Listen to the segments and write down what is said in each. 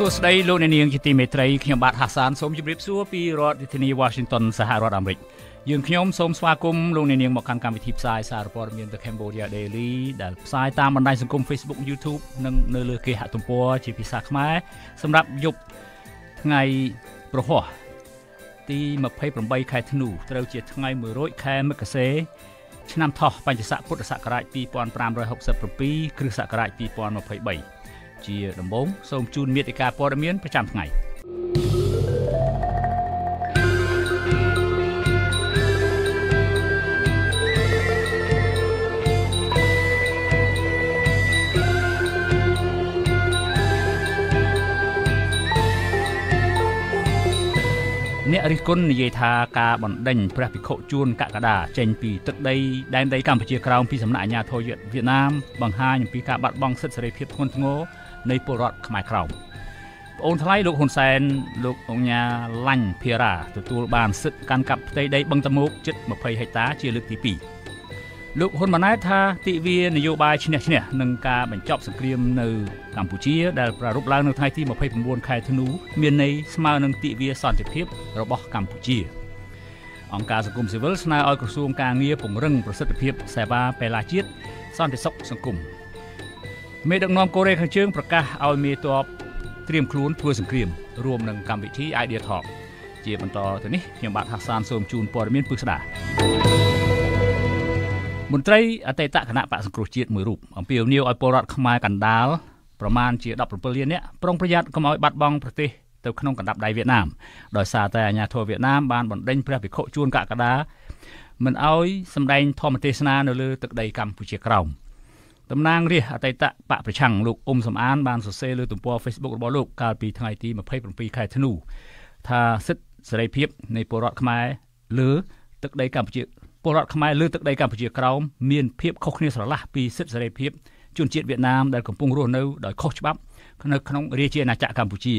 សួស្តីលោកអ្នកនាងជាទីមេត្រីខ្ញុំបាទហាសានសូមជម្រាបសួរពីរដ្ឋធានី Washington សហរដ្ឋអាមេរិកយើងខ្ញុំសូមស្វាគមន៍លោកអ្នកនាងមកកាន់កម្មវិធីផ្សាយសារព័ត៌មាន The Cambodia Daily ដែលផ្សាយតាមបណ្ដាញសង្គម Facebook YouTube និងនៅលើគេហទំព័រជាភាសាខ្មែរសម្រាប់យប់ថ្ងៃប្រហោះទី28ខែធ្នូត្រូវជាថ្ងៃ100ខែមិគសេឆ្នាំថោះបញ្ញស័កពុទ្ធសករាជ2567គ្រិស្តសករាជ2023ជាដំបូងសូមជូនមេតិការព័ត៌មានប្រចាំថ្ងៃ។អ្នករិះគន់និយាយថាការបណ្ដេញព្រះភិក្ខុជួនកកដាចេញពី ទឹកដីដែនដីកម្ពុជាក្រោមពីសំណាក់អាជ្ញាធរវៀតណាមបង្ហាញអំពីការបាត់បង់សិទ្ធិសេរីភាពធ្ងន់ធ្ងរនៃពលរដ្ឋខ្មែរក្រោមប្អូនថ្លៃលោកហ៊ុនសែន លោកអង្ញាឡាញ់ភារាទទួលបានសិទ្ធិកាន់កាប់ផ្ទៃដីបឹងតមោកជិត20ហិកតាជាលើកទី2លោកហ៊ុនម៉ាណែតថាទិវានយោបាយឈ្នះឈ្នះនឹងការបញ្ចប់សង្គ្រាមនៅកម្ពុជាដែល ប្រារព្ធឡើងនៅថ្ងៃទី29ខែធ្នូមានន័យស្មើនឹងទិវាសន្តិភាព របស់កម្ពុជាអង្គការសង្គមស៊ីវិលស្នើឲ្យក្រសួងការងារពង្រឹងប្រសិទ្ធភាព សេវាបេឡាជាតិសន្តិសុខសង្គមមេដឹកនាំកូរ៉េខាងជើង ប្រកាសឲ្យមេតបត្រៀមខ្លួនធ្វើសង្គ្រាមរួមនឹងកម្មវិធី Idea Talk ជាបន្តទៅនេះខ្ញុំបាទហាសានសូមជូនព័ត៌មានពិស្ដាមន្ត្រីអតីតគណៈបកសង្គ្រោះជាតិមួយរូបអំពាវនាវឲ្យពលរដ្ឋខ្មែរកណ្ដាលប្រមាណជា17លាននាក់ប្រុងប្រយ័ត្នកុំឲ្យបាត់បង់ប្រទេសទៅ ក្នុងកណ្ដាប់ដៃវៀតណាមដោយសារតែអាញាធរវៀតណាមបានបណ្ដេញព្រះភិក្ខុជួនកកដាមិនឲ្យសម្ដែងធម្មទេសនានៅលើទឹកដីកម្ពុជាក្រោមតំណាងរាស្ត្រអតីតបកប្រឆាំងលោកអ៊ុំសំអានបានសរសេរលើទំព័រ Facebook របស់លោកកាលពីថ្ងៃទី27ខែធ្នូថាសិទ្ធិសេរីភាពនៃពលរដ្ឋខ្មែរលើទឹកដីកម្ពុជាពលរដ្ឋខ្មែរលើទឹកដីកម្ពុជាក្រោមមានភាពខុសគ្នាស្រឡះពីសិទ្ធិសេរីភាពជនជាតិវៀតណាមដែលកំពុងរស់នៅដោយខុសច្បាប់នៅក្នុងរាជាអាណាចក្រកម្ពុជា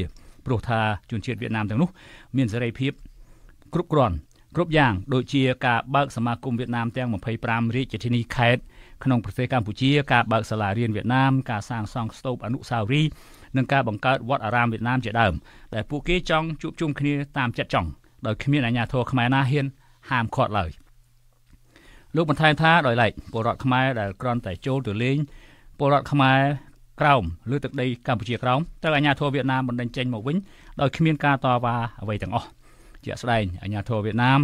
ព្រោះថាជនជាតិវៀតណាមទាំងនោះ មានសេរីភាព គ្រប់គ្រាន់គ្រប់យ៉ាង ដូចជាការបើកសមាគមវៀតណាមទាំង25រាជធានីខេត្តក្នុងប្រទេសកម្ពុជាការបើកសាលារៀនវៀតណាមការសាងសង់ស្ទូបអនុស្សាវរីយ៍និងការបង្កើតវត្តអារាមវៀតណាមជាដើមដែលពួកគេចង់ជួបជុំគ្នាតាមចិត្តចង់ដោយគ្មានអាជ្ញាធរខ្មែរណាហ៊ានហាមឃាត់ឡើយ។លោកបន្ថែមថាដោយឡែកពលរដ្ឋខ្មែរដែលក្រន់តែចូលទៅលេងពលរដ្ឋខ្មែរក្រោមលើទឹកដីកម្ពុជាក្រោមត្រូវអាជ្ញាធរវៀតណាមបណ្តេញចេញមកវិញដោយគ្មានការតវ៉ាអ្វីទាំងអស់ជាក់ស្ដែងអាជ្ញាធរវៀតណាម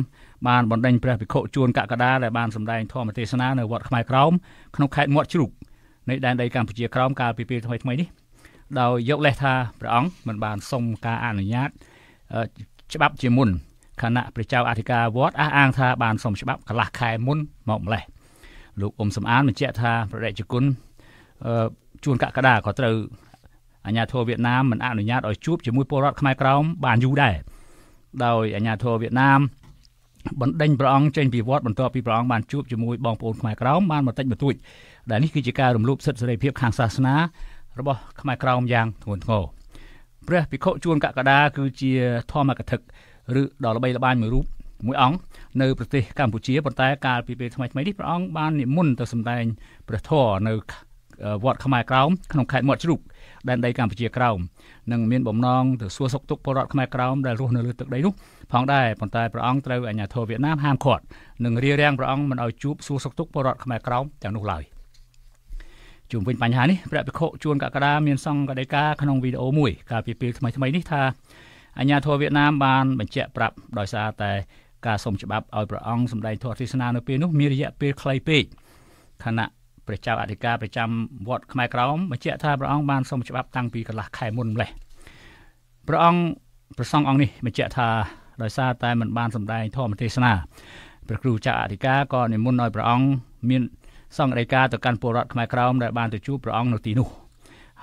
បានបណ្តេញព្រះភិក្ខុជួនកកដាដែលបានសម្ដែងធម៌ទេសនានៅវត្តខ្មែរក្រោមក្នុងខេត្តមាត់ជ្រូកនៃដែនដីកម្ពុជាក្រោមកាលពីពេលថ្មីៗនេះដោយយកលេសថាព្រះអង្គមិនបានសុំការអនុញ្ញាតច្បាប់ជាមុនខណៈព្រះចៅអធិការវត្តអះអាងថាបានសុំច្បាប់កន្លះខែមុនមកម្លេះលោកអ៊ុំសំអានបញ្ជាក់ថាប្រតិជនជួនកក្កដាក៏ត្រូវអាញាធរវៀតណាមមិនអនុញ្ញាតឲ្យជួបជាមួយពលរដ្ឋខ្មែរក្រោមបានយូរដែរដោយអាញាធរវៀតណាមបណ្ដេញព្រះអង្គចេញពីវត្តបន្ទាប់ពីព្រះអង្គបានជួបជាមួយ បងប្អូនខ្មែរក្រោមបានបន្តិចបន្តួច ដែលនេះគឺជាការរំលោភសិទ្ធិសេរីភាពខាងសាសនារបស់ខ្មែរក្រោមយ៉ាងធ្ងន់ធ្ងរព្រះភិក្ខុជួនកក្កដាគឺជាធម្មកថាឬដ៏ល្បីល្បាញមួយរូបមួយអង្គនៅប្រទេសកម្ពុជាប៉ុន្តែកាលពីពេលថ្មីៗនេះព្រះអង្គបាននិមន្តទៅសម្ដែងព្រះធម៌នៅវត្តខ្មែរក្រោមក្នុងខេត្តមាត់ជ្រូកដែនដីកម្ពុជាក្រោមនិងមាន បំណងទៅសួរសុខទុក្ខពលរដ្ឋខ្មែរក្រោមដែលរស់នៅលើទឹកដីនោះផងដែរប៉ុន្តែព្រះអង្គត្រូវអាជ្ញាធរវៀតណាមហាមឃាត់និងរារាំងព្រះអង្គមិនឲ្យជួបសួរសុខទុក្ខពលរដ្ឋខ្មែរក្រោមទាំងនោះឡើយជុំវិញបញ្ហានេះព្រះភិក្ខុជួនកកដាមានសង្កដីកាក្នុងវីដេអូមួយកាលពីពេលថ្មីៗនេះថាអាញាធរវៀតណាមបានបញ្ជាក់ប្រាប់ដោយសារតែការសុំច្បាប់ឲ្យព្រះអង្គសម្ដែងធម៌ទេសនានៅពេលនោះមានរយៈពេលខ្លីពេកខណៈព្រះចៅអធិការប្រចាំវត្តខ្មែរក្រមបញ្ជាក់ថាព្រះអង្គបានសុំច្បាប់តាំងពីកន្លះខែមុនម្លេះព្រះអង្គប្រសង់អង្គនេះបញ្ជាក់ថាដោយសារតែមិនបានសម្ដែងធម៌ទេសនាព្រះគ្រូចៅអធិការក៏និមន្តឲ្យព្រះអង្គមានសង្ឃដីកាទៅកាន់ពលរដ្ឋខ្មែរក្រមដែលបានទៅជួបព្រះអង្គនៅទីនោះ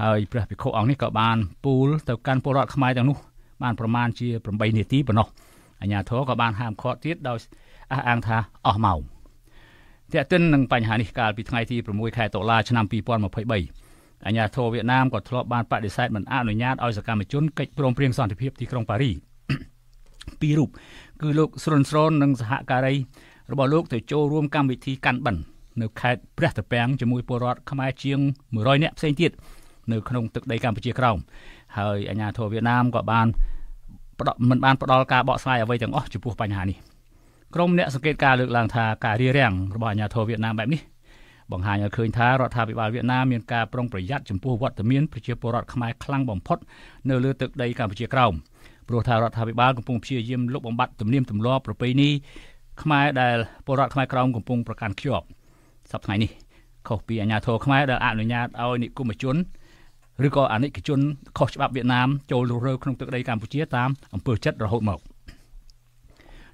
ហើយព្រះភិក្ខុអង្គនេះក៏បានពូលទៅកាន់ពលរដ្ឋខ្មែរទាំងនោះបានប្រមាណជា8នាទីប៉ុណ្ណោះអាជ្ញាធរក៏បានហាមឃាត់ទៀតដោយអះអាងថាអស់ម៉ោងទាក់ទិននឹងបញ្ហានេះកាលពីថ្ងៃទី6ខែតុលាឆ្នាំ2023អាជ្ញាធរវៀតណាមក៏ធ្លាប់បានបដិសេធមិនអនុញ្ញាតឲ្យសកម្មជនកិច្ចព្រមព្រៀងសន្តិភាពទីក្រុងប៉ារីពីររូបគឺលោក ស្រុនស្រូននិងសហការី របស់លោកទៅចូលរួមកម្មវិធី កាន់បិណ្ឌនៅខេត្តព្រះត្រពាំងជាមួយពលរដ្ឋខ្មែរជាង100នាក់ផ្សេងទៀតនៅក្នុងទឹកដីកម្ពុជាក្រោមហើយអាជ្ញាធរវៀតណាមក៏បានមិនបានផ្ដល់ការបកស្រាយអ្វីទាំងអស់ចំពោះបញ្ហានេះក្រុមអ្នកសង្កេតការលើកឡើងថាការរារាំងរបស់អាជ្ញាធរវៀតណាមបែបនេះបង្ហាញឲ្យឃើញថារដ្ឋាភិបាលវៀតណាមមានការប្រុងប្រយ័ត្នចំពោះវត្តមានប្រជាពលរដ្ឋខ្មែរខ្លាំងបំផុត នៅលើទឹកដីកម្ពុជាក្រោមព្រោះថារដ្ឋាភិបាលកំពុងព្យាយាមលុបបំបាត់ទំនៀមទម្លាប់ប្រពៃណីខ្មែរដែលពលរដ្ឋខ្មែរក្រោមកំពុងប្រកាន់ខ្ជាប់សប្តាហ៍នេះខុសពីអាជ្ញាធរខ្មែរដែលអនុញ្ញាតឲ្យនិគមជនឬក៏អាណិកជន ខុសច្បាប់វៀតណាមចូលរុករកក្នុងទឹកដីកម្ពុជាតាមអំពើចិត្តរហូតមក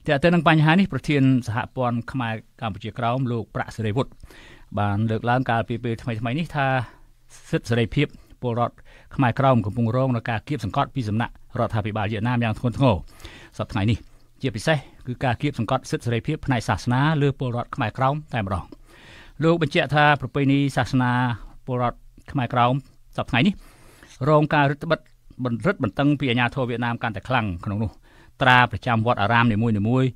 តែទៅនឹងបញ្ហានេះប្រធានសហព័ន្ធខ្មែរកម្ពុជាក្រោមលោកប្រាក់សេរីវុឌ្ឍបានលើកឡើងកាលពីពេលថ្មីថ្មីនេះថាសិទ្ធិសេរីភាពពលរដ្ឋខ្មែរក្រោមកំពុងរងនឹងការគៀបសង្កត់ពីសំណាក់រដ្ឋាភិបាលវៀតណាមយ៉ាងធ្ងន់ធ្ងរសប្តាហ៍នេះជាពិសេសគឺការគៀបសង្កត់សិទ្ធិសេរីភាពផ្នែកសាសនាលើពលរដ្ឋខ្មែរក្រោមតែម្ដងលោកបញ្ជាក់ថាប្រពៃណីសាសនាពលរដ្ឋខ្មែរក្រោមសប្តាហ៍នេះរងការរឹតបន្តឹងបន្រិតបន្តឹងពីអាជ្ញាធរវៀតណាមកាន់តែខ្លាំងក្នុងនោះត្រាប្រចាំវត្តអារាមនីមួយៗ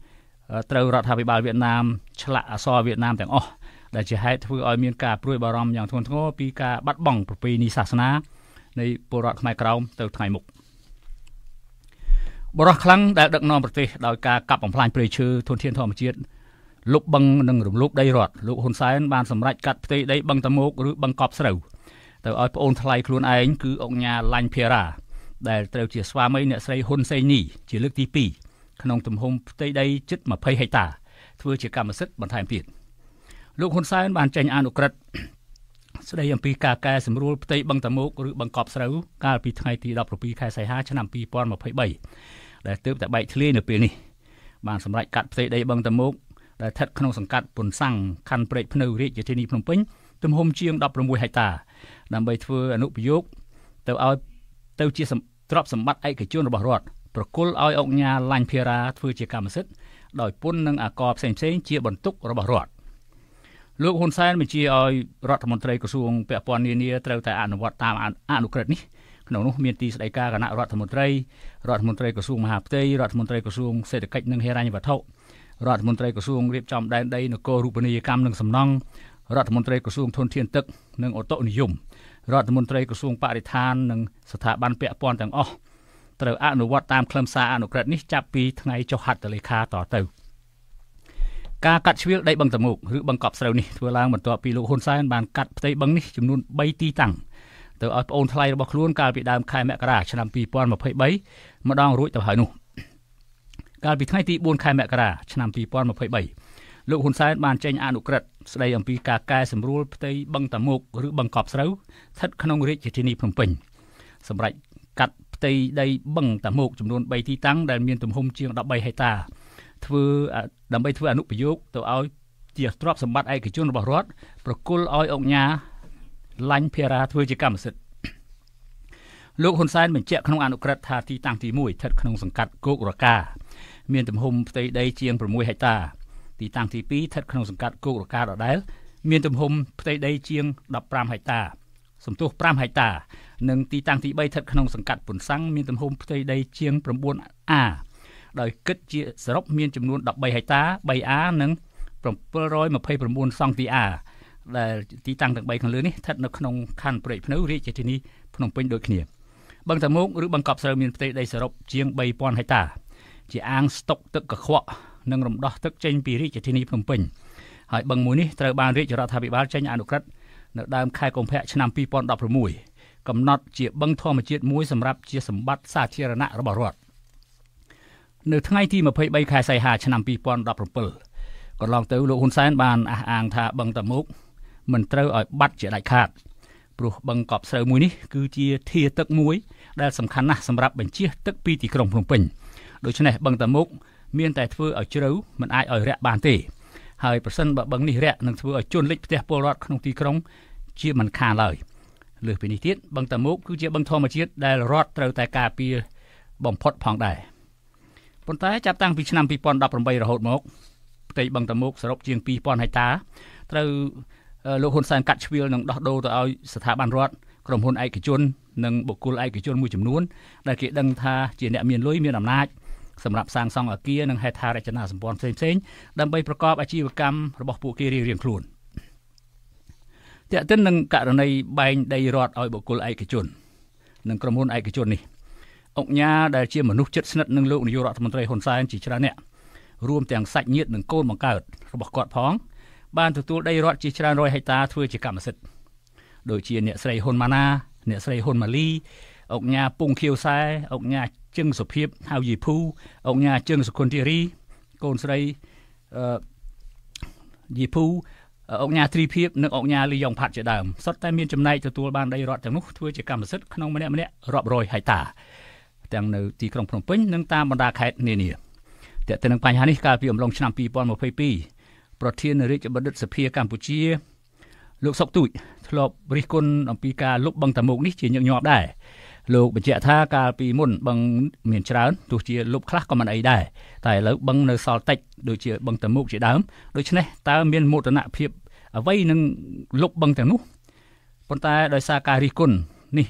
ត្រូវរដ្ឋាភិបាលវៀតណាមឆ្លាក់អសរវៀតណាមទាំងអស់ដែលជាហេតុធ្វើឲ្យមានការព្រួយបារម្ភយ៉ាងធ្ងន់ធ្ងរពីការបាត់បង់ប្រពៃណីសាសនានៃពលរដ្ឋខ្មែរក្រោមទៅថ្ងៃមុខបរោះខ្លាំងដែលដឹកនាំប្រទេសដោយការកាប់បំផ្លាញព្រៃឈើធនធានធម្មជាតិលុបបឹងនិងរំលោភដីរដ្ឋលោកហ៊ុនសែនបានសម្រេចកាត់ផ្ទៃដីបឹងតមោកឬបឹងកប់ស្រូវទៅឲ្យប្អូនថ្លៃខ្លួនឯងគឺអង្គញាឡាញ់ភេរ៉ាដែលត្រូវជា ស្វាមីអ្នកស្រីហ៊ុនសេនីជាលើកទី2ក្នុងទំហំផ្ទៃដី ជិត20ហិកតាធ្វើជាកម្មសិទ្ធិបន្ថែមទៀតលោកហ៊ុនសែនបានចេញអនុក្រឹត្យស្ដីអំពីការកែសម្រួលផ្ទៃបឹងតមោកឬបឹងកប់ស្រូវកាលពីថ្ងៃទី17ខែសីហាឆ្នាំ2023ដែលទើបតែបែកធ្លាយនៅពេលនេះបានសម្រេចកាត់ផ្ទៃដីបឹងតមោកដែលស្ថិតក្នុងសង្កាត់ពុនសាំងខណ្ឌព្រែកភ្នៅរាជធានីភ្នំពេញទំហំជាង16ហិកតាដើម្បីធ្វើអនុប្រយោគទៅឲ្យទៅជាទ្រព្យសម្បត្តិឯកជនរបស់រដ្ឋប្រគល់ឲ្យអង្គការឡាញ់ភារាធ្វើជាកម្មសិទ្ធិដោយពន្ធនិងអាករផ្សេងៗជាបន្ទុករបស់រដ្ឋលោកហ៊ុនសែនបញ្ជាឲ្យរដ្ឋមន្ត្រីក្រសួងពាក់ព័ន្ធនានាត្រូវតែអនុវត្តតាមអនុក្រឹត្យនេះក្នុងនោះមានទីស្តីការគណៈរដ្ឋមន្ត្រីរដ្ឋមន្ត្រីក្រសួងមហាផ្ទៃរដ្ឋមន្ត្រីក្រសួងសេដ្ឋកិច្ចនិងហិរញ្ញវត្ថុរដ្ឋមន្ត្រីក្រសួងរៀបចំដែនដីនគររូបនីយកម្មនិងសំណង់រដ្ឋមន្ត្រីក្រសួងធនធានទឹកនិងអូតូនិយមរដ្ឋមន្ត្រីក្រសួងបរិស្ថាននិងស្ថាប័នពាក់ព័ន្ធទាំងអស់ត្រូវ អនុវត្តតាមខ្លឹមសារអនុក្រឹត្យនេះចាប់ពីថ្ងៃចុះហត្ថលេខាតទៅការកាត់ជ្រៀលដីបឹងតមោកឬបឹងកប់ស្រូវនេះធ្វើឡើងបន្ទាប់ពីលោកហ៊ុនសែនបានកាត់ផ្ទៃបឹងនេះចំនួន3ទីតាំងទៅឲ្យប្អូនថ្លៃរបស់ខ្លួន កាលពីដើមខែមករាឆ្នាំ2023ម្ដងរួចទៅហើយនោះកាលពីថ្ងៃទី4ខែមករាឆ្នាំ2023លោកហ៊ុនសែនបានចេញអនុក្រឹត្យស្ដីអំពីការកែសម្រួលផ្ទៃបឹងតាមុកឬបឹងកប់ស្រូវស្ថិតក្នុងរាជធានីភ្នំពេញសម្រាប់កាត់ផ្ទៃដីបឹងតាមុកចំនួន3ទីតាំងដែល មានទំហំជាង13ហិកតាធ្វើដើម្បីធ្វើអនុប្រយោគទៅឲ្យជាទ្រព្យសម្បត្តិឯកជនរបស់រដ្ឋប្រគល់ឲ្យអង្គការឡាញ់ភេរាធ្វើជាកម្មសិទ្ធិលោកហ៊ុនសែនបញ្ជាក់ក្នុងអនុក្រឹត្យថាទីតាំងទី1ស្ថិតក្នុងសង្កាត់គោករកា មានទំហំផ្ទៃដីជាង6ហិកតាទីតាំងទី2ស្ថិតក្នុងសង្កាត់គោករកាដដែល មានទំហំផ្ទៃដីជាង15ហិកតាសន្ទុះ5ហិកតា និងទីតាំងទី3ស្ថិតក្នុងសង្កាត់ពុនសាំងមានទំហំផ្ទៃដីជាង9អាដោយគិតជាសរុប មានចំនួន13ហិកតា 3A និង729សង់ទី A ដែលទីតាំងទាំង3ខាងលើនេះស្ថិតនៅក្នុងខណ្ឌព្រែកភ្នៅរាជធានីភ្នំពេញដូចគ្នាបឹងតាមុកឬបឹងកប់ស្រូវមានផ្ទៃដីសរុបជាង3000ហិកតាជាអាងស្តុកទឹកកខ្វក់និងរំដោះទឹកចេញពីរាជធានីភ្នំពេញហើយបឹងមួយនេះត្រូវបានរាជរដ្ឋាភិបាលចេញអនុក្រឹត្យនៅដើមខែកុម្ភៈឆ្នាំ2016កំណត់ជាបឹងធម្មជាតិមួយសម្រាប់ជាសម្បត្តិសាធារណៈរបស់រដ្ឋនៅថ្ងៃទី23ខែសីហាឆ្នាំ2017កន្លងទៅលោកហ៊ុនសែនបានអះអាង ថាបឹងតាមុកមិនត្រូវឲ្យបាត់ជាដាច់ខាតព្រោះបឹងកប់ស្រូវមួយនេះគឺជា ធាទឹកមួយដែលសំខាន់ណាស់សម្រាប់បញ្ជាទឹកពីទីក្រុងភ្នំពេញដូច្នេះបឹងតាមុកមានតែធ្វើឲ្យជ្រៅមិនអាចឲ្យរាក់បានទេហើយប្រសិនបើបឹងនេះរាក់នឹងធ្វើឲ្យជន់លិចផ្ទះពលរដ្ឋក្នុងទីក្រុង ជាមិនខានឡើយលើសពីនេះទៀតបឹងតាមុកគឺជាបឹងធម្មជាតិដែលរដ្ឋត្រូវតែការពារបំផុតផងដែរប៉ុន្តែចាប់តាំងពីឆ្នាំ2018រហូតមកផ្ទៃបឹងតាមុកសរុបជាង2000ហិកតាត្រូវលោកហ៊ុនសែនកាត់ឈើនឹងដោះដូរទៅឲ្យស្ថាប័នរដ្ឋក្រុមហ៊ុនឯកជននិងបុគ្គលឯកជនមួយចំនួនដែលគេដឹងថាជាអ្នកមានលុយមានអំណាចសម្រាប់សាងសង់អគារនិងហេដ្ឋារចនាសម្ព័ន្ធផ្សេងៗដើម្បីប្រកបអាជីវកម្មរបស់ពួកគេរៀងៗខ្លួនតែកតិននឹងករណីបែងដីរដ្ឋឲ្យបុគ្គលឯកជននិងក្រុមហ៊ុនឯកជននេះអង្គញាដែលជាមនុស្សជិតស្និទ្ធនឹងលោកនាយករដ្ឋមន្ត្រីហ៊ុនសែនជាច្រើនអ្នករួម ទាំងសាច់ញាតិនិងកូនបង្កើតរបស់គាត់ផង បានទទួលដីរដ្ឋជាច្រើនរយហិកតាធ្វើជាកម្មសិទ្ធិដូចជា អ្នកស្រីហ៊ុនម៉ាណាអ្នកស្រីហ៊ុនម៉ាលីអង្គញាពុងខៀវសែអង្គញាជឹងសុភាពហៅយីភូអង្គញាជឹងសុខុនធីរីកូនស្រីអឺយីភូអង្គញាទ្រីភិបនិងអង្គញាលីយ៉ងផាត់ជាដើមសុទ្ធតែមានចំណែកទទួលបានដីរដ្ឋទាំងនោះធ្វើជាកម្មសិទ្ធិក្នុងម្នាក់ម្នាក់រាប់រយហិកតាទាំងនៅទីក្រុងភ្នំពេញនិងតាមបណ្ដាខេត្តនានាតែទៅនឹងបញ្ហានេះកាលពីអំឡុងឆ្នាំ2022ប្រធានរាជបណ្ឌិតសភាកម្ពុជា លោកសុកទូចធ្លាប់រិះគន់អំពីការលុបបង្តាមុខនេះជាញឹកញាប់ដែរលោកបញ្ជាក់ថាកាលពីមុនបឹងមានច្រើនទោះជាលុបខ្លះក៏មិនអីដែរតែឥឡូវបឹងនៅសល់តិច ដូចជាបឹងតមុកជាដើម ដូច្នេះតើមានមោទនភាពអ្វីនឹងលុបបឹងទាំងនោះប៉ុន្តែដោយសារការរិះគន់នេះ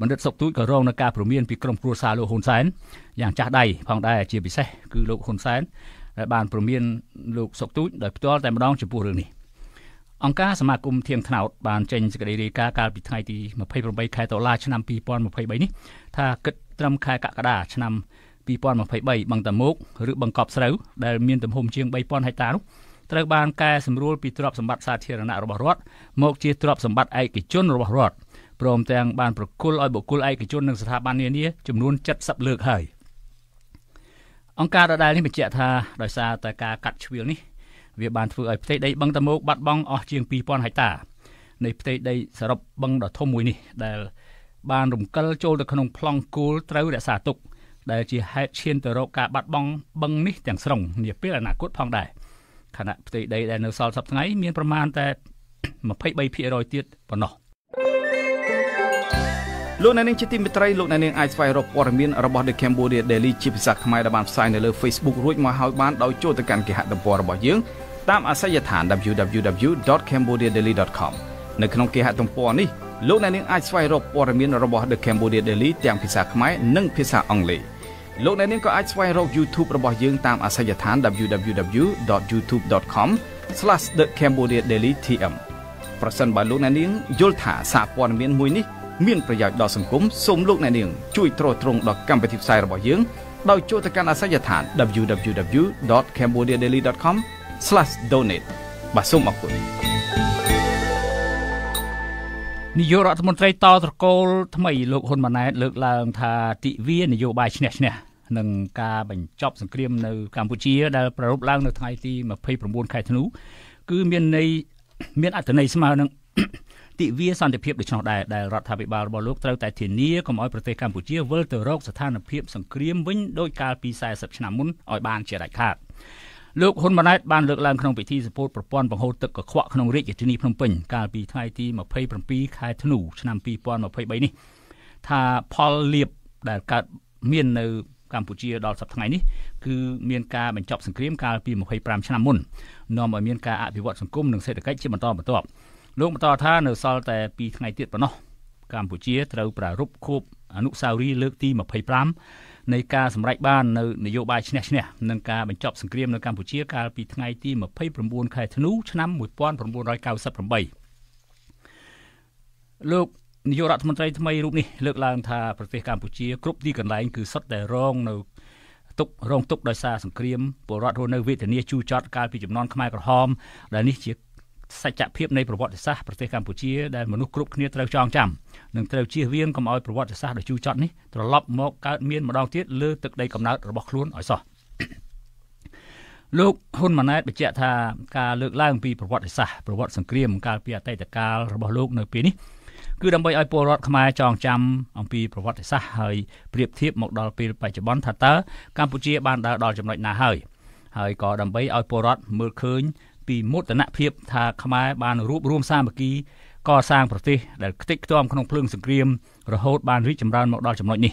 បណ្ឌិតសុកទូចក៏រងនឹងការព្រមានពីក្រុមគ្រួសារលោកហ៊ុនសែនយ៉ាងចាស់ដៃផងដែរជាពិសេស គឺលោកហ៊ុនសែនដែលបានព្រមានលោកសុកទូចដោយផ្ទាល់តែម្ដងចំពោះរឿងនេះ។អង្គការសមាគមធៀងថ្នោតបានចេញសេចក្តីរាយការណ៍កាលពីថ្ងៃទី28ខែតុលាឆ្នាំ2023នេះថាគិតត្រឹមខែកក្កដាឆ្នាំ2023បឹងតមោកឬបឹងកប់ស្រូវដែលមានទំហំជាង3000ហិកតានោះត្រូវ បានកែសម្រួលពីទ្រព្យសម្បត្តិសាធារណៈរបស់រដ្ឋមកជាទ្រព្យសម្បត្តិឯកជនរបស់រដ្ឋព្រមទាំងបានប្រគល់ឲ្យបុគ្គលឯកជននិងស្ថាប័ននានាចំនួន70លើកហើយអង្គការដដែលនេះបញ្ជាក់ថាដោយសារតែការកាត់ជ្រឿលនេះវាបានធ្វើឲ្យផ្ទៃដីបឹងតមោកបាត់បង់អស់ជាង2000ហិកតា នៃផ្ទៃដីសរុបបឹងដ៏ធំមួយនេះដែលបានរំកិលចូលទៅក្នុងប្លង់គោលត្រូវរក្សាទុកដែលជាហេតុឈានទៅរកការបាត់បង់បឹងនេះ ទាំងស្រុងនាពេលអនាគតផងដែរខណៈផ្ទៃដីដែលនៅសល់សប្តាហ៍ថ្ងៃមាន ប្រមាណតែ23%ទៀតប៉ុណ្ណោះលោកអ្នកនាងជាទីមេត្រីលោកអ្នកនាងអាចស្វែងរកព័ត៌មានរបស់ The Cambodia Daily ជាភាសាខ្មែរដែលបានផ្សាយនៅលើ Facebook រួចមកហើយបានដោយចូលទៅកាន់គេហទំព័ររបស់យើងតាមអាសយដ្ឋាន www.cambodiadaily.com នៅក្នុងគេហទំព័រនេះលោកអ្នកនាងអាចស្វែងរកព័ត៌មានរបស់ The Cambodia Daily ទាំងភាសាខ្មែរនិងភាសាអង់គ្លេសលោកអ្នកនាងក៏អាចស្វែងរក YouTube របស់យើងតាមអាសយដ្ឋាន www.youtube.com/thecambodiadailytm ប្រសិនបើលោកអ្នកនាងយល់ថាសារព័ត៌មានមួយនេះមានប្រយោជន៍ដល់សង្គមសូមលោកអ្នកនាងជួយទ្រទ្រង់ដល់កម្មវិធីផ្សាយរបស់យើងដោយចូលទៅកាន់អាសយដ្ឋាន www.cambodiadaily.com www.sbs.com.au/donate បាទសូមអរគុណនាយករដ្ឋមន្ត្រីតត្រកូល ថ្មីលោកហ៊ុនម៉ាណែត លើកឡើងថាទិវានយោបាយឈ្នះឈ្នះនឹងការបញ្ចប់សង្គ្រាមនៅកម្ពុជាដែលប្រារព្ធឡើងនៅថ្ងៃទី29ខែធ្នូគឺមានន័យមានអត្ថន័យស្មើនឹងទិវា សន្តិភាពដូច្នោះដែរដែលរដ្ឋាភិបាលរបស់លោកត្រូវតែធានាកុំឲ្យប្រទេសកម្ពុជាវិលទៅរកស្ថានភាពសង្គ្រាមវិញដោយកាលពី40ឆ្នាំមុនឲ្យបានជាដាច់ខាត។លោកហ៊ុនម៉ាណែតបានលើកឡើងក្នុងពិធីសម្ពោធប្រព័ន្ធបង្ហូរទឹកកខ្វក់ក្នុងរាជធានីភ្នំពេញកាលពីថ្ងៃទី27ខែធ្នូឆ្នាំ2023នេះថាផលលាភដែលកើតមាននៅកម្ពុជាដល់សប្តាហ៍នេះគឺមានការបញ្ចប់សង្គ្រាមកាលពី25ឆ្នាំមុននាំឲ្យមានការអភិវឌ្ឍសង្គមនិងសេដ្ឋកិច្ចជាបន្តបន្ទាប់ លោកបន្តថានៅសល់តែ2ថ្ងៃទៀតប៉ុណ្ណោះកម្ពុជាត្រូវប្រារព្ធខួបអនុស្សាវរីយ៍លើកទី25នៃការសម្រេចបាននៅនយោបាយឈ្នះឈ្នះនិងការបញ្ចប់សង្គ្រាមនៅកម្ពុជាកាលពីថ្ងៃទី29ខែធ្នូឆ្នាំ1998លោកនាយករដ្ឋមន្ត្រីថ្មីរូបនេះលើកឡើងថាប្រទេសកម្ពុជាគ្រប់ទីកន្លែងគឺសុទ្ធតែរងនៅទុករងទុកដោយសារសង្គ្រាមពលរដ្ឋរស់នៅវេទនាជូរចត់កាលពីចំនួនខ្មែរក្រហមដែលនេះជាសច្ចភាពនៃប្រវត្តិសាស្ត្រប្រទេសកម្ពុជាដែលមនុស្សគ្រប់គ្នាត្រូវចងចាំនិងត្រូវជៀសវាងកុំឲ្យប្រវត្តិសាស្ត្រដ៏ជូរចត់នេះត្រឡប់មកកើតមានម្ដងទៀតលើទឹកដីកំណើតរបស់ខ្លួនឲ្យសោះលោកហ៊ុនម៉ាណែតបញ្ជាក់ថាការលើកឡើងពីប្រវត្តិសាស្ត្រប្រវត្តិសង្គ្រាមកាលពីអតីតកាលរបស់លោក នៅពេលនេះគឺដើម្បីឲ្យពលរដ្ឋខ្មែរចងចាំអំពីប្រវត្តិសាស្ត្រហើយប្រៀបធៀបមកដល់ពេលបច្ចុប្បន្នថាតើកម្ពុជា បានដើរដល់ចំណុចណាហើយ ហើយក៏ដើម្បីឲ្យពលរដ្ឋមើលឃើញពីមោទនភាពថាខ្មែរបានរួបរួមសាមគ្គីកសាងប្រទេសដែលខ្ទេចខ្ទាំក្នុងភ្លើងសង្គ្រាម រហូតបានរីកចម្រើនមកដល់ចំណុចនេះ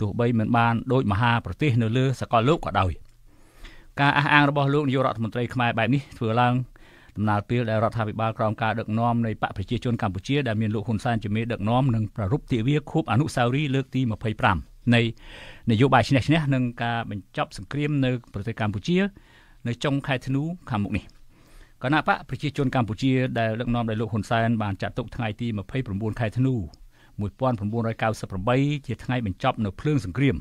ទោះបីមិនបានដូចមហាប្រទេស នៅលើសកលលោកក៏ដោយការអះអាងរបស់លោកនាយករដ្ឋមន្ត្រីខ្មែរបែបនេះធ្វើឡើងដំណើរពេលដែលរដ្ឋាភិបាលក្រោមការដឹកនាំនៃបកប្រជាជនកម្ពុជាដែលមានលោកហ៊ុនសែនជាមេដឹកនាំនិងប្ររពតិវាខូបអនុសាវរីយ៍លើកទី25នៃនយោបាយឈ្នះឈ្នះនិងការបញ្ចប់ សង្គ្រាម នៅប្រទេសកម្ពុជា នៅចុងខែធ្នូខាងមុខនេះ។គណៈបកប្រជាជនកម្ពុជាដែលដឹកនាំដោយលោកហ៊ុនសែនបានចាត់ទុកថ្ងៃទី29ខែធ្នូ1998ជាថ្ងៃបញ្ចប់នៅភ្លើងសង្គ្រាម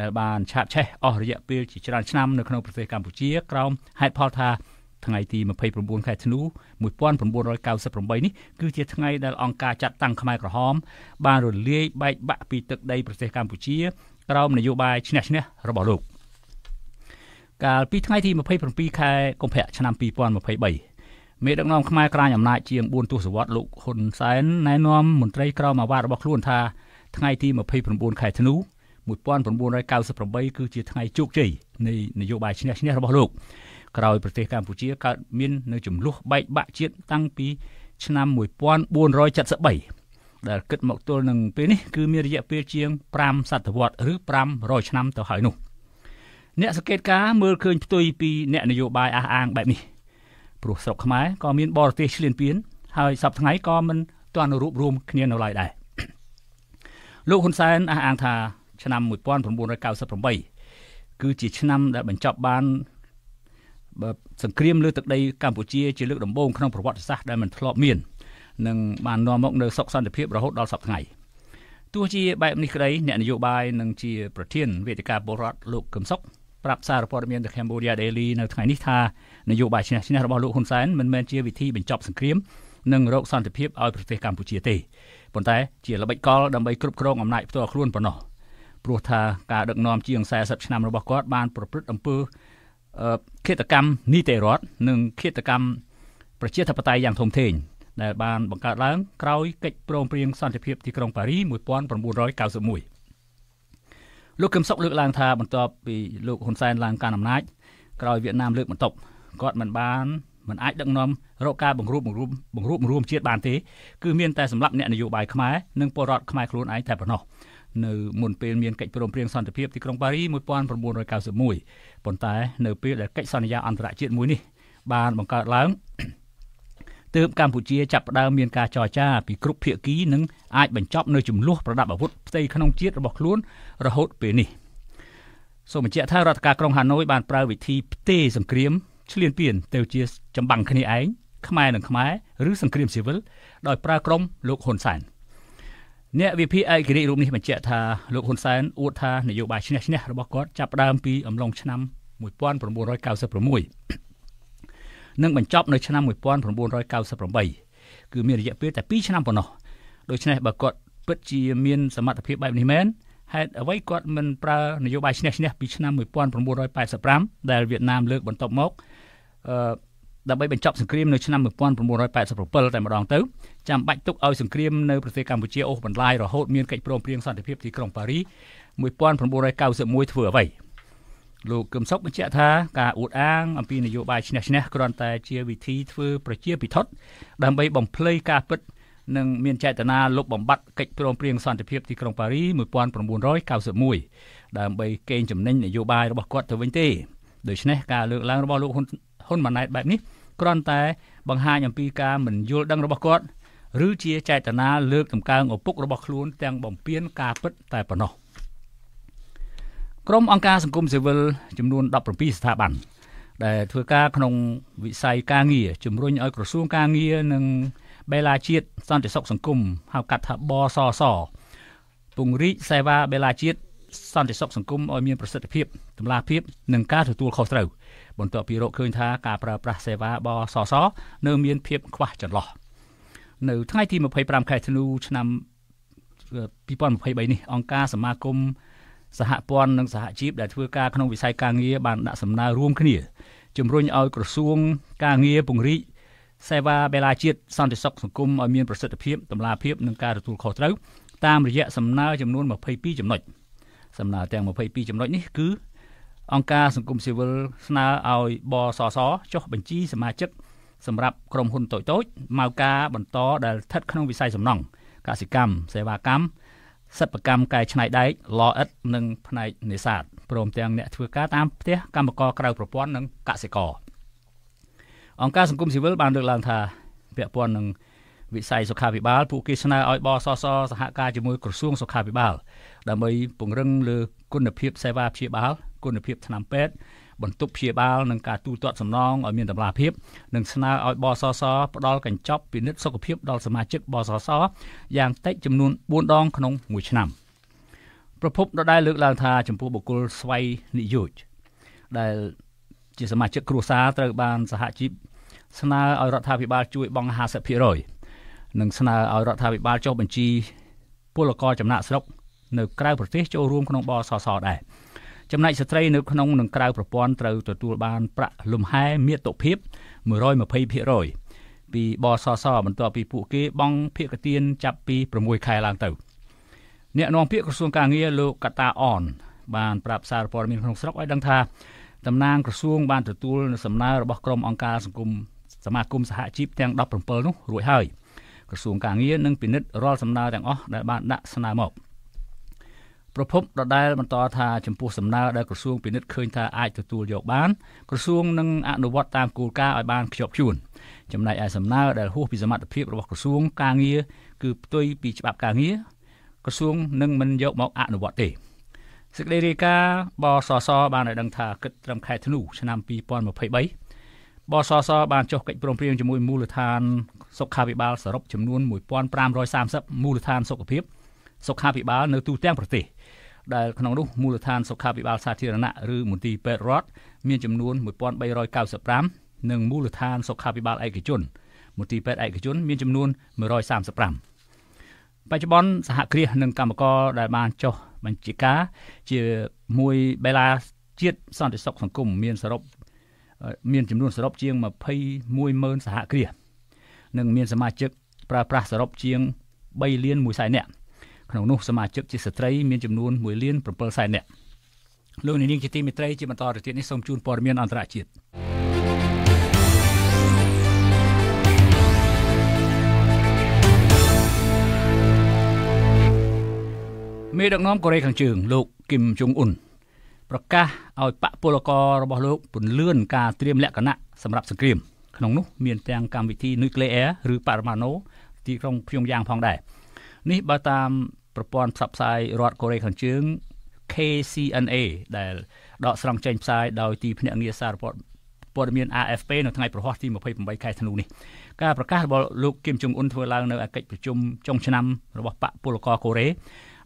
ដែលបានឆាបឆេះអស់រយៈពេលជាច្រើនឆ្នាំនៅក្នុងប្រទេសកម្ពុជា ក្រោមហេតុផលថាថ្ងៃទី29ខែធ្នូ1998នេះគឺ ជាថ្ងៃដែលអង្គការចាត់តាំងខ្មែរក្រហម បានរលាយបែកបាក់ពីទឹកដីប្រទេសកម្ពុជាក្រោមនយោបាយឈ្នះឈ្នះរបស់លោកកាលពីថ្ងៃទី27ខែកុម្ភៈឆ្នាំ2023មេដឹកនាំខ្មែរក្រាញអំណាចជាង4ទសវត្សរ៍លោកហ៊ុនសែនណែនាំមន្ត្រីក្រមអាវ៉ារបស់ខ្លួនថាថ្ងៃទី29ខែធ្នូ1998គឺជាថ្ងៃជោគជ័យនៃនយោបាយឈ្នះឈ្នះរបស់លោកក្រោយប្រទេសកម្ពុជាកើតមាន នៅចំនួនបែកបាក់ជាតិតាំងពីឆ្នាំ1473ដែលគិតមកទល់នឹងពេលនេះគឺមានរយៈពេលជាង5សតវត្សរ៍ឬ500ឆ្នាំទៅហើយនោះ។អ្នកសង្កេតការមើលឃើញផ្ទុយពីអ្នកនយោបាយអះអាងបែបនេះព្រោះស្រុកខ្មែរក៏មានបរទេសឆ្លៀនពៀនហើយសប្តាហ៍ក៏មិនទាន់រួបរមគ្នានៅឡើយដែរលោកហ៊ុនសែនអះអាងថាឆ្នាំ1998គឺជាឆ្នាំដែលបញ្ចប់បានសង្គ្រាមលើទឹកដីកម្ពុជាជាលើកដំបូងក្នុងប្រវត្តិសាស្ត្រដែលមិនធ្លាប់មាននិងបាននាំមកនៅសុខសន្តិភាព រហូតដល់សប្តាហ៍ទោះជាបែបនេះក្តីអ្នកនយោបាយនិងជាប្រធាន វេទិកាបុរដ្ឋលោកកឹមសុខប្រាប់សារព័ត៌មាន The Cambodia Daily នៅថ្ងៃនេះថានយោបាយឈ្នះឈ្នះរបស់លោកហ៊ុនសែនមិនមែនជាវិធីបញ្ចប់សង្គ្រាមនិងរកសន្តិភាពឲ្យប្រទេសកម្ពុជាទេប៉ុន្តែជាល្បិចកលដើម្បីគ្រប់គ្រងអំណាចផ្ទាល់ខ្លួនប៉ុណ្ណោះព្រោះថាការដឹកនាំជាង40ឆ្នាំរបស់គាត់បានប្រព្រឹត្តអំពើឃាតកម្មនីតិរដ្ឋនិងឃាតកម្មប្រជាធិបតេយ្យយ៉ាងធំធេងដែលបានបង្កើតឡើងក្រោយកិច្ចព្រមព្រៀងសន្តិភាពទីក្រុងប៉ារី1991លោកកឹមសុខលើកឡើងថាបន្ទាប់ពីលោកហ៊ុនសែនឡើងកាន់អំណាច ក្រោយវៀតណាមលើកបន្ទប់គាត់មិនបានមិនអាចដឹកនាំរកការបង្រួបបង្រួមបង្រួបបង្រួមជាតិបានទេគឺមានតែសម្រាប់អ្នកនយោបាយខ្មែរនិងពលរដ្ឋខ្មែរខ្លួនឯងតែប៉ុណ្ណោះនៅមុនពេលមានកិច្ចព្រមព្រៀងសន្តិភាពទីក្រុងប៉ារី1991ប៉ុន្តែនៅពេលដែលកិច្ចសន្យា អន្តរជាតិមួយនេះបានបង្កើតឡើងទើបកម្ពុជាចាប់ផ្ដើមមានការចរចាពីគ្រប់ភាគីនិងអាចបញ្ចប់នៅចំនួនប្រដាប់អាវុធផ្ទៃក្នុងជាតិរបស់ខ្លួនរហូតពេលនេះសូមបញ្ជាក់ថារដ្ឋការក្រុងហាណូយ បានប្រើវិធីផ្ទេរសង្គ្រាមឈ្លានពានទៅជាចម្បាំងគ្នាឯងខ្មែរនឹងខ្មែរឬសង្គ្រាមស៊ីវិលដោយប្រើក្រុមលោកហ៊ុនសែនអ្នកវិភាគឯករាជ្យរូបនេះបញ្ជាក់ថាលោកហ៊ុនសែនអួតថានយោបាយឈ្នះឈ្នះ របស់គាត់ចាប់ផ្ដើមពីអំឡុងឆ្នាំ1996និងបញ្ចប់នៅឆ្នាំ1998គឺមានរយៈពេលតែ2ឆ្នាំប៉ុណ្ណោះដូច្នេះបើគាត់ពិតជាមានសមត្ថភាពបែបនេះមែនហេតុអ្វីគាត់មិនប្រើនយោបាយឈ្នះឈ្នះពីឆ្នាំ1985ដែលវៀតណាមលើកបន្ទាប់មកអឺដើម្បីបញ្ចប់សង្គ្រាមនៅឆ្នាំ1987តែម្ដងទៅចាំបាច់ទុកឲ្យសង្គ្រាមនៅប្រទេសកម្ពុជាអូសបន្លាយរហូតមានកិច្ចព្រមព្រៀងសន្តិភាពទីក្រុងប៉ារី1991ធ្វើអ្វីលោកកឹមសុខបញ្ជាក់ថាការអួតអាង អំពីនយោបាយឈ្នះឈ្នះគ្រាន់តែជាវិធីធ្វើ ប្រជាពិធដ្ឋដើម្បីបំភ្លៃការពិតនិងមានចេតនាលុបបំបាត់កិច្ចព្រមព្រៀងសន្តិភាពទីក្រុងប៉ារី1991ដើម្បីកេងចំណេញនយោបាយរបស់គាត់ទៅវិញទេដូច្នេះការលើកឡើងរបស់លោកហ៊ុនហ៊ុនម៉ាណែតបែបនេះគ្រាន់តែបង្ហាញអំពីការមិនយល់ដឹងរបស់គាត់ឬជាចេតនាលើកតម្កើងឪពុករបស់ខ្លួនទាំងបំពេញការពិតតែប៉ុណ្ណោះក្រុមអង្គការសង្គមស៊ីវិលចំនួន17ស្ថាប័នដែលធ្វើការក្នុងវិស័យការងារជំរុញឲ្យក្រសួងការងារនិងបេឡាជាតិសន្តិសុខសង្គមហៅកាត់ថាបសសពង្រីកសេវាបេឡាជាតិសន្តិសុខសង្គមឲ្យមានប្រសិទ្ធភាពតម្លាភាពនិងការទទួលខុសត្រូវបន្ទាប់ពីរកឃើញថាការប្រើប្រាស់សេវាបសសនៅមានភាពខ្វះចន្លោះនៅថ្ងៃទី25ខែធ្នូឆ្នាំ2023នេះអង្គការសមាគមសហព័ន្ធនិងសហជីពដែលធ្វើការក្នុងវិស័យការងារបានដាក់សំណើរួមគ្នាជំរុញឲ្យក្រសួងការងារពង្រីកសេវាបេឡាជាតិសន្តិសុខសង្គមឲ្យមានប្រសិទ្ធភាពតម្លាភាពនិងការទទួលខុសត្រូវតាមរយៈសំណើចំនួន22ចំណុចសំណើទាំង22ចំណុចនេះគឺអង្គការសង្គមស៊ីវិលស្នើឲ្យបសស ចុះ បញ្ជី សមាជិកសម្រាប់ក្រុមហ៊ុនតូចតូចមកការបន្តដែលស្ថិតក្នុងវិស័យសំណង់កសិកម្មសេវាកម្មសិប្បកម្មកែច្នៃដែកលអិតនិងផ្នែកនេសាទព្រមទាំងអ្នកធ្វើការតាមផ្ទះកម្មករក្រៅប្រព័ន្ធនិងកសិករអង្គការសង្គមស៊ីវិលបានលើកឡើងថាពាក់ព័ន្ធនឹងវិស័យសុខាភិបាលពួកគេស្នើឲ្យបសសសហការជាមួយក្រសួងសុខាភិបាលដើម្បីពង្រឹងលើគុណភាពសេវាព្យាបាលគុណភាពថ្នាំពេទ្យបន្ទប់ព្យាបាលនិងការទូទាត់សំណងឲ្យមានតម្លាភាពនិងស្នើឲ្យបសសផ្ដល់កញ្ចប់ពិនិត្យសុខភាពដល់សមាជិកបសសយ៉ាងតិចចំនួន4ដង ក្នុងមួយឆ្នាំ ប្រពន្ធដដែលលើកឡើងថា ចំពោះបុគ្គលស្វ័យនិយោជដែលជាសមាជិកគ្រួសារត្រូវ បានសហជីពស្នើឲ្យរដ្ឋាភិបាលជួយបង់50%និង ស្នើឲ្យរដ្ឋាភិបាលចុះបញ្ជីពលករចំណាក់ស្រុកនៅក្រៅប្រទេសចូលរួមក្នុងបសសដែរចំណែកស្ត្រីនៅក្នុងនិងក្រៅប្រព័ន្ធត្រូវទទួលបាន ប្រាក់លំហែមាតុភាព120%ពីបសសបន្ទាប់ពីពួកគេ បង់ភាគទានចាប់ពី6ខែឡើងទៅអ្នកនាំពាក្យក្រសួង ការងារលោកកតាអនបានប្រាប់សារព័ត៌មានក្នុងស្រុកឲ្យដឹងថាតំណាងក្រសួងបានទទួលសំណើរបស់ក្រុមអង្គការសង្គមសមាគមសហជីពទាំង17នោះរួចហើយក្រសួងការងារនឹងពិនិត្យរាល់សំណើទាំងអស់ដែលបានដាក់ស្នើមក។ប្រភពដដែលបន្តថាចំពោះសំណើដែលក្រសួងពាណិជ្ជឃើញថាអាចទទួលយកបានក្រសួងនឹងអនុវត្តតាមគោលការណ៍ឲ្យបានខ្ជាប់ខ្ជួនចំណែកឯសំណើដែលហួសពីសមត្ថភាពរបស់ក្រសួងការងារគឺផ្ទុយពីច្បាប់ការងារក្រសួងនឹងមិនយកមកអនុវត្តទេសេចក្តីរាយការណ៍បសសបានឲ្យដឹងថាគិតត្រឹមខែធ្នូឆ្នាំ2023បសសបានចុះកិច្ចព្រមព្រៀងជាមួយ មូលដ្ឋានសុខាភិបាលសរុបចំនួន1530មូលដ្ឋានសុខភាពសុខាភិបាលនៅទូទាំងប្រទេសដែលក្នុងនោះមូលដ្ឋានសុខាភិបាលសាធារណៈឬមន្ទីរពេទ្យរដ្ឋមានចំនួន1395និងមូលដ្ឋានសុខាភិបាលឯកជនមន្ទីរពេទ្យឯកជន មានចំនួន135បច្ចុប្បន្នសហគ្រាសនិងកម្មករដែលបានចុះបញ្ជីការជាមួយបេឡាជាតិសន្តិសុខសង្គមមានសរុបមានចំនួនសរុបជាង210000សហគ្រាសនិង មានសមាជិកប្រើប្រាស់សរុបជាង3លាន1សែននាក់ក្នុងនោះសមាជិកជាស្ត្រី មានចំនួន1លាន7សែននាក់លោកនាងជាទីមេត្រីជាបន្តទៅទៀតនេះសូមជូនព័ត៌មានអន្តរជាតិមេដឹកនាំកូរ៉េខាងជើង លោកគឹមជុងអ៊ុនប្រកាសឲ្យបកពលកររបស់លោកពន្លឿនការត្រៀមលក្ខណៈសម្រាប់សង្គ្រាមក្នុងនោះ មានទាំងកម្មវិធីនុយក្លេអ៊ែរឬបរមាណូទីក្រុងភ្យុងយ៉ាងផងដែរ។នេះបើតាម ប្រព័ន្ធផ្សព្វផ្សាយរដ្ឋកូរ៉េខាងជើង KCNA ដែលដកស្រង់ចេញផ្សាយដោយទីភ្នាក់ងារសារព័ត៌មាន AFP នៅថ្ងៃប្រហោះទី28ខែធ្នូនេះការប្រកាសរបស់លោកគីមចុងអ៊ុនធ្វើឡើងនៅឯកិច្ចប្រជុំចុងឆ្នាំរបស់បកពលករកូរ៉េ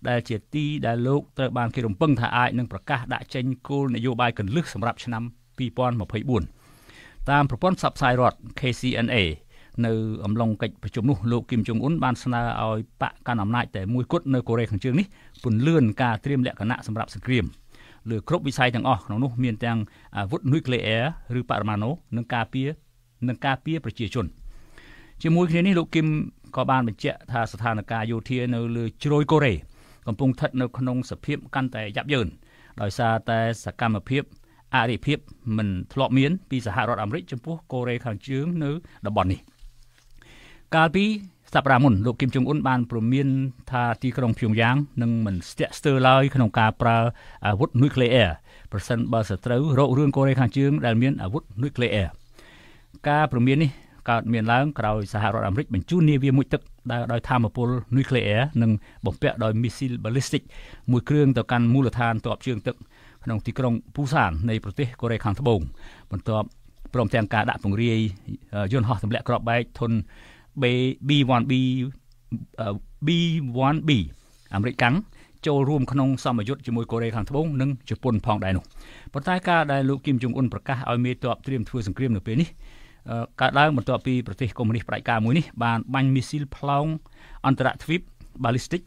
ដែលជាទីដែលលោកត្រូវបានគេរំពឹងថាអាចនឹងប្រកាសដាក់ចេញគោលនយោបាយកលឹះសម្រាប់ឆ្នាំ2024តាមប្រព័ន្ធផ្សព្វផ្សាយរដ្ឋ KCNA នៅអំឡុងកិច្ចប្រជុំនោះលោកគីមចុងអ៊ុនបានស្នើឲ្យបកកាន់អំណាចតែមួយគត់នៅកូរ៉េខាងជើងនេះពន្លឿនការត្រៀមលក្ខណៈសម្រាប់សង្គ្រាមលើគ្រប់វិស័យទាំងអស់ក្នុងនោះមានទាំងអាវុធនុយក្លេអ៊ែរឬបរិមាណូនិងការពារនិងការពារប្រជាជនជាមួយគ្នានេះលោកគីមក៏បានបញ្ជាក់ថាស្ថានភាពយោធានៅលើជ្រោយកូរ៉េកំពុងស្ថិតនៅក្នុងសភាពកាន់តែយ៉ាប់យ៉ឺនដោយសារតែសកម្មភាពអរិភាព មិនធ្លាប់មានពីសហរដ្ឋអាមេរិកចំពោះកូរ៉េខាងជើងនៅតំបន់នេះ។កាលពីសប្តាហ៍មុនលោកគីមចុងអ៊ុនបានព្រមានថាទីក្រុងភ្យុងយ៉ាងនឹងមិនស្ទាក់ស្ទើរឡើយក្នុងការប្រើអាវុធនុយក្លេអ៊ែរប្រសិនបើសត្រូវរករឿងកូរ៉េខាងជើង ដែលមានអាវុធនុយក្លេអ៊ែរការព្រមាននេះកើតមានឡើងក្រោយសហរដ្ឋអាមេរិកបញ្ជូននាវាមួយទឹកដែលដោយធម្មពលនុយក្លេអ៊ែរនិងបំពាក់ដោយមីស៊ីលបាល់ីស្ទិកមួយគ្រឿងទៅកាន់មូលដ្ឋានទ័ពជើងទឹកក្នុងទីក្រុងពូសាននៃប្រទេសកូរ៉េខាងត្បូងបន្ទាប់ព្រមទាំងការដាក់ពង្រាយយន្តហោះទម្លាក់គ្រាប់បែកធន B1B B1B អាមេរិកកាំងចូលរួមក្នុងសមយុទ្ធជាមួយកូរ៉េខាងត្បូងនិងជប៉ុនផងដែរនោះប៉ុន្តែការដែលលោកគីមចុងអ៊ុនប្រកាសឲ្យមេតបត្រៀមធ្វើសង្គ្រាមនៅពេលនេះកើតឡើងបន្ទាប់ពីប្រទេសកុម្មុយនីសផ្ដាច់ការមួយនេះបានបាញ់មីស៊ីលផ្លោងអន្តរទ្វីប ballistic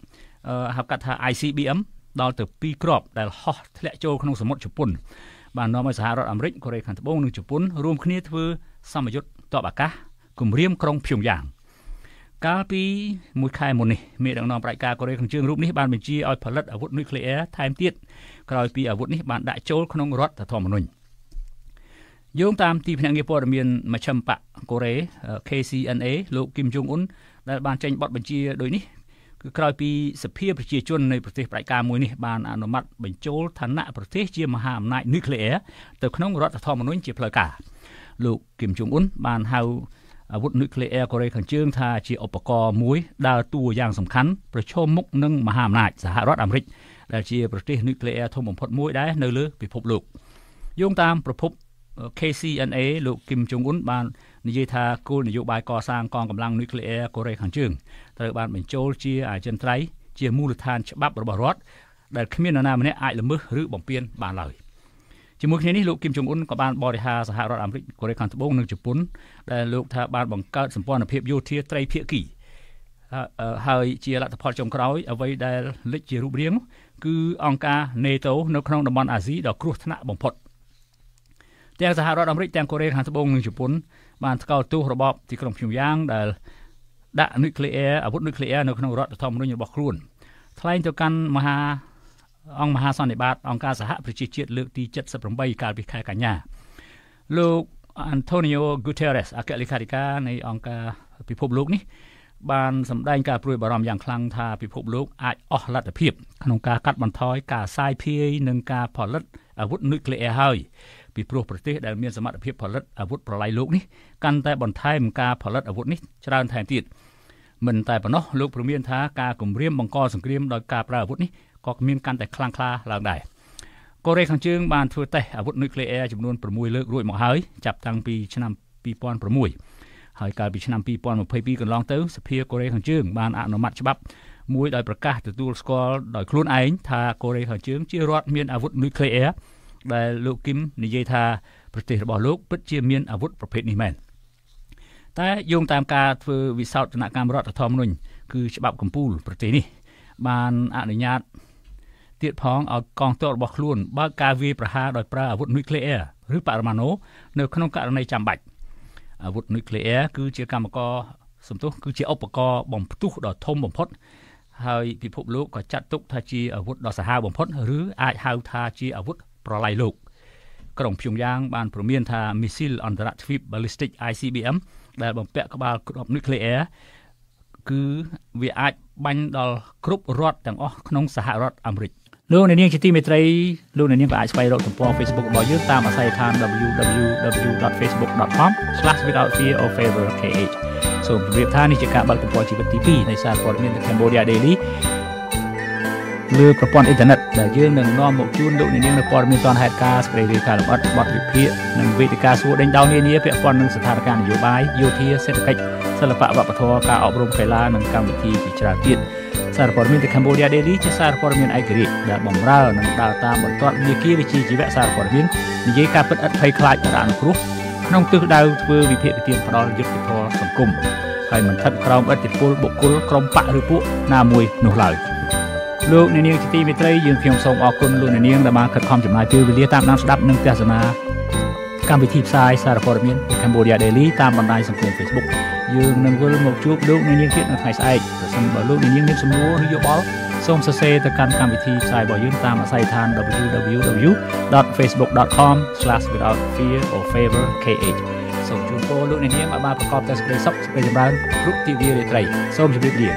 ហៅកាត់ថា ICBM ដល់ទៅ2គ្រាប់ដែលហោះធ្លាក់ចូលក្នុងសមុទ្រជប៉ុនបាននាំឲ្យសហរដ្ឋអាមេរិកកូរ៉េខាងត្បូងនិងជប៉ុនរួមគ្នាធ្វើសមយុទ្ធទ័ពអាកាសគម្រាមក្រុងភ្យុងយ៉ាង។កាលពីមួយខែមុននេះមេដឹកនាំប្រជាការកូរ៉េក្នុងជើងរូបនេះបានបញ្ជាឲ្យផលិតអាវុធនុយក្លេអ៊ែរថែមទៀតក្រោយពីអាវុធនេះបានដាក់ចូលក្នុងរដ្ឋធម្មនុញ្ញយោងតាមទីភ្នាក់ងារព័ត៌មានមជ្ឈមបកកូរ៉េ KCNA លោកគឹមជុងអ៊ុនដែលបានចេញបទបញ្ជាដូចនេះគឺក្រោយពីសភាប្រជាជននៃប្រទេសប្រជាការមួយនេះបានអនុម័តបញ្ចូលឋានៈប្រទេសជាមហាអំណាចនុយក្លេអ៊ែរទៅក្នុងរដ្ឋធម្មនុញ្ញជាផ្លូវការលោកគឹមជុងអ៊ុនបានហៅអាវុធនុយក្លេអ៊ែរកូរ៉េខាងជើងថាជាឧបករណ៍មួយដើរតួយ៉ាងសំខាន់ប្រឈមមុខនឹងមហាអំណាចសហរដ្ឋអាមេរិកដែលជាប្រទេសនុយក្លេអ៊ែរធំបំផុតមួយដែរនៅលើពិភពលោកយោងតាមប្រភព KCNA លោកគឹមចុងអ៊ុនបាននិយាយថាគោលនយោបាយកសាងកងកម្លាំងនុយក្លេអ៊ែរកូរ៉េខាងជើងត្រូវបានបញ្ចូលជាអចិន្ត្រៃយ៍ជាមូលដ្ឋានច្បាប់របស់រដ្ឋដែលគ្មាននរណាម្នាក់អាចល្មើសឬបំពានបានឡើយ។ជាមួយគ្នានេះលោកគីមចុងអ៊ុនក៏បានបរិហារសហរដ្ឋអាមេរិកកូរ៉េខាងត្បូងនិងជប៉ុនដែលលោកថាបានបង្កើតសម្ព័ន្ធភាពយោធាត្រីភាគីហើយជាលទ្ធផលចុងក្រោយអ្វីដែលលេចជារូបរាងគឺអង្គការ NATO នៅក្នុងតំបន់អាស៊ីដ៏គ្រោះថ្នាក់បំផុតទាំងសហរដ្ឋអាមេរិកទាំងកូរ៉េខាងត្បូងនិងជប៉ុនបានថ្កោលទោសរបបទីក្រុងភ្យុងយ៉ាងដែលដាក់នុយក្លេអ៊ែរអាវុធនុយក្លេអ៊ែរនៅក្នុងរដ្ឋធម្មនុញ្ញរបស់ខ្លួនថ្លែងទៅកាន់មហាអង្គមហាសន្និបាតអង្គការសហប្រជាជាតិលើកទី78កាលពីខែកញ្ញាលោក Antonio Guterres អគ្គលេខាធិការនៃអង្គការពិភពលោកនេះបានសម្ដែងការព្រួយបារម្ភយ៉ាងខ្លាំងថាពិភពលោកអាចអស់លទ្ធភាពក្នុងការកាត់បន្ថយការសាយភាយនិងការផលិតអាវុធនុយក្លេអ៊ែរហើយពីព្រោះប្រទេសដែលមានសមត្ថភាពផលិតអាវុធប្រឡាយលោកនេះកាន់តែបន្ថែមការផលិតអាវុធនេះច្រើនថែមទៀតមិនតែប៉ុណ្ណោះលោកព្រមានថាការគម្រាមបង្កសង្គ្រាមដោយការប្រើអាវុធនេះក៏មានកាន់តែខ្លាំងក្លាឡើងដែរកូរ៉េខាងជើងបានធ្វើតេស្តអាវុធនុយក្លេអ៊ែរចំនួន6លើករួចមកហើយចាប់តាំងពីឆ្នាំ2006ហើយកាលពីឆ្នាំ2022កន្លងទៅសភាកូរ៉េខាងជើងបាន អនុម័តច្បាប់មួយដោយប្រកាសទទួលស្គាល់ដោយខ្លួនឯងថាកូរ៉េខាងជើងជារដ្ឋមានអាវុធនុយក្លេអ៊ែរដែលលោកគឹមនិយាយថាប្រទេសរបស់លោក ពិតជាមានអាវុធប្រភេទនេះមែនតែយោងតាមការធ្វើវិសោធនកម្មរដ្ឋធម្មនុញ្ញគឺច្បាប់កម្ពុជាប្រទេសនេះ បានអនុញ្ញាតទៀតផងឲ្យកងទ័ពរបស់ខ្លួនបើកការវាយប្រហារដោយប្រើអាវុធនុយក្លេអ៊ែរឬបរមាណូនៅក្នុងករណីចាំបាច់អាវុធនុយក្លេអ៊ែរគឺជាកម្មករសំទុះ គឺជាឧបករណ៍បំផ្ទុះដ៏ធំបំផុត ហើយពិភពលោកក៏ចាត់ទុកថាជាអាវុធដ៏សាហាវបំផុតឬអាចហៅថាជាអាវុធប្រឡាយលោក ក្រុងភ្យុងយ៉ាង បានព្រមានថាមីស៊ីលអន្តរជាតិ ballistic ICBM ដែលបំពាក់ក្បាលគ្រាប់នុយក្លេអ៊ែរគឺវាអាចបាញ់ដល់គ្រប់រដ្ឋទាំងអស់ក្នុងសហរដ្ឋអាមេរិកលោកអ្នកនាងជាទីមេត្រីលោកអ្នកនាងក៏អាចស្វែងរកទំព័រ Facebook របស់យើងតាមអាស័យដ្ឋាន www.facebook.com/withoutfearorfavorkh សូមជម្រាបថានេះជាការបើកទំព័រជីវិតទី2នៃសារព័ត៌មាន The Cambodia Daily លើប្រព័ន្ធអ៊ីនធឺណិតដែលយើងនឹងនាំមកជូនលោកអ្នកនាងនៅព័ត៌មានទាន់ហេតុការណ៍ស្រីរាយការណ៍លម្អិតបទវិភាគនិងវេទិកាសួរដេញដោលនានាពាក់ព័ន្ធនឹងស្ថានភាពនយោបាយយោធាសេដ្ឋកិច្ចសិល្បៈវប្បធម៌ការអប់រំកីឡានិងកម្មវិធីជាច្រើនទៀត។សារព័ត៌មានទៅ Cambodia Daily ជាសារព័ត៌មានឯករាជ្យដែលបម្រើនិងដើរតាមបន្ទាត់វិទ្យាវិជាជីវៈសារព័ត៌មាននិយាយការពិតឥតភ័យខ្លាចរអនុគ្រោះក្នុងទិសដៅធ្វើវិភាគទានផ្ដាល់យុទ្ធធរសង្គមហើយមិនថិតក្រោមឥទ្ធិពលបុគ្គលក្រុមបកឬពួកណាមួយនោះឡើយលោកអ្នកនាងជាទីមេត្រីយើងខ្ញុំសូមអរគុណលោកអ្នកនាងដែលបានខិតខំចំណាយពេលវេលាតាមដានស្ដាប់និងទស្សនាកម្មវិធីផ្សាយសារព័ត៌មាន Cambodia Daily តាមបណ្ដាញសង្គម Facebook យើងនឹងវិលមកជួបលោកអ្នកនាងទៀតនៅថ្ងៃស្អែកប្រសិនបើលោកអ្នកនាងមានសំណួរឬយោបល់សូមសរសេរទៅកាន់កម្មវិធីផ្សាយរបស់យើងតាមអាស័យដ្ឋាន www.facebook.com/withoutfearorfavorkh សូមជូនពរលោកអ្នកនាងឲ្យបានប្រកបតែសេចក្តីសុខសេចក្តីចម្រើនគ្រប់ទិវារាត្រីសូមជម្រាបលា